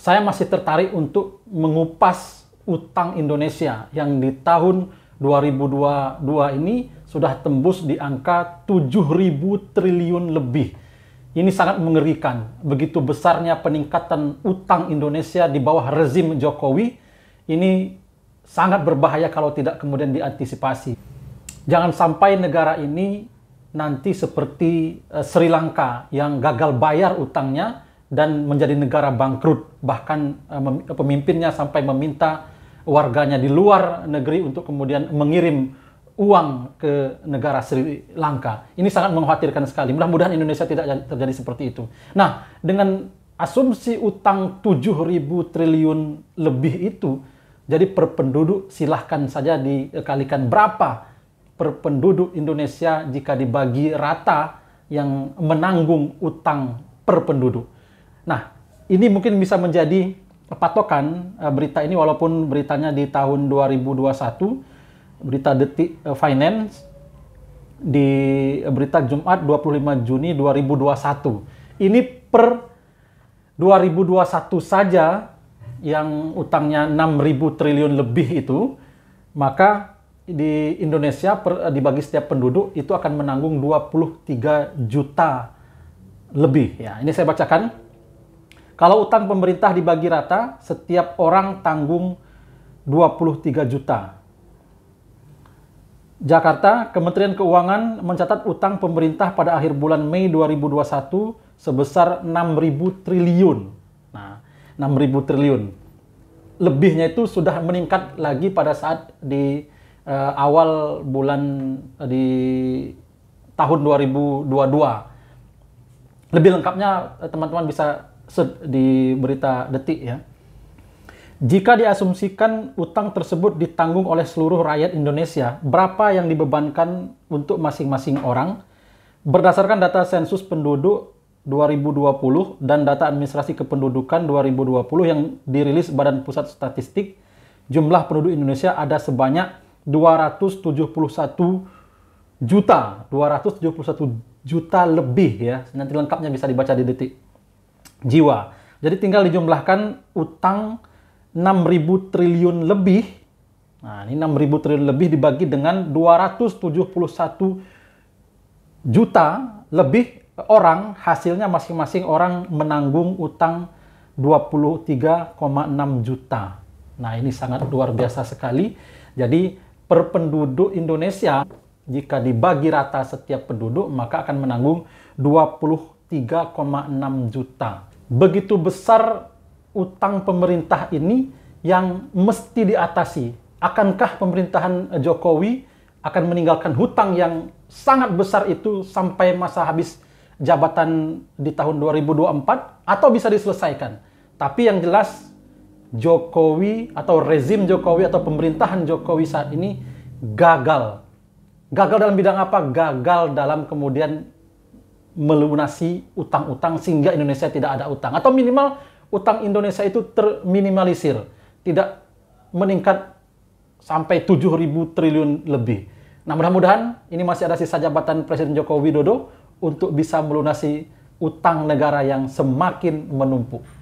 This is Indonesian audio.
saya masih tertarik untuk mengupas utang Indonesia yang di tahun 2022 ini sudah tembus di angka 7.000 triliun lebih. Ini sangat mengerikan. Begitu besarnya peningkatan utang Indonesia di bawah rezim Jokowi, ini sangat berbahaya kalau tidak kemudian diantisipasi. Jangan sampai negara ini nanti seperti eh, Sri Lanka yang gagal bayar utangnya, dan menjadi negara bangkrut. Bahkan eh, pemimpinnya sampai meminta warganya di luar negeri untuk kemudian mengirim uang ke negara Sri Lanka. Ini sangat mengkhawatirkan sekali. Mudah-mudahan Indonesia tidak terjadi seperti itu. Nah, dengan asumsi utang ribu triliun lebih itu, jadi per penduduk silahkan saja dikalikan berapa per penduduk Indonesia jika dibagi rata yang menanggung utang per penduduk. Nah, ini mungkin bisa menjadi patokan eh, berita ini walaupun beritanya di tahun 2021 berita detik eh, finance di berita Jumat 25 Juni 2021. Ini per 2021 saja yang utangnya 6.000 triliun lebih itu, maka di Indonesia per, eh, dibagi setiap penduduk itu akan menanggung 23 juta lebih ya. Ini saya bacakan kalau utang pemerintah dibagi rata, setiap orang tanggung 23 juta. Jakarta, Kementerian Keuangan mencatat utang pemerintah pada akhir bulan Mei 2021 sebesar 6.000 triliun. Nah, 6.000 triliun. Lebihnya itu sudah meningkat lagi pada saat di uh, awal bulan eh, di tahun 2022. Lebih lengkapnya eh, teman-teman bisa di berita detik ya. Jika diasumsikan utang tersebut ditanggung oleh seluruh rakyat Indonesia, berapa yang dibebankan untuk masing-masing orang? Berdasarkan data sensus penduduk 2020 dan data administrasi kependudukan 2020 yang dirilis Badan Pusat Statistik, jumlah penduduk Indonesia ada sebanyak 271 juta, 271 juta lebih ya. Nanti lengkapnya bisa dibaca di detik jiwa. Jadi tinggal dijumlahkan utang 6.000 triliun lebih. Nah, ini 6.000 triliun lebih dibagi dengan 271 juta lebih orang, hasilnya masing-masing orang menanggung utang 23,6 juta. Nah, ini sangat luar biasa sekali. Jadi, per penduduk Indonesia jika dibagi rata setiap penduduk maka akan menanggung 23,6 juta begitu besar utang pemerintah ini yang mesti diatasi. Akankah pemerintahan Jokowi akan meninggalkan hutang yang sangat besar itu sampai masa habis jabatan di tahun 2024 atau bisa diselesaikan? Tapi yang jelas Jokowi atau rezim Jokowi atau pemerintahan Jokowi saat ini gagal. Gagal dalam bidang apa? Gagal dalam kemudian melunasi utang-utang sehingga Indonesia tidak ada utang atau minimal utang Indonesia itu terminimalisir, tidak meningkat sampai 7.000 triliun lebih. Nah, mudah-mudahan ini masih ada sisa jabatan Presiden Joko Widodo untuk bisa melunasi utang negara yang semakin menumpuk.